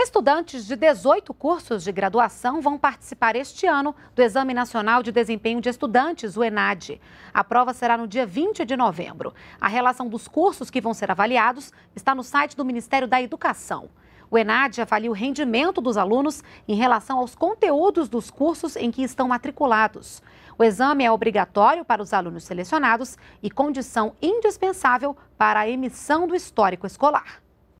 Estudantes de 18 cursos de graduação vão participar este ano do Exame Nacional de Desempenho de Estudantes, o ENAD. A prova será no dia 20 de novembro. A relação dos cursos que vão ser avaliados está no site do Ministério da Educação. O ENAD avalia o rendimento dos alunos em relação aos conteúdos dos cursos em que estão matriculados. O exame é obrigatório para os alunos selecionados e condição indispensável para a emissão do histórico escolar.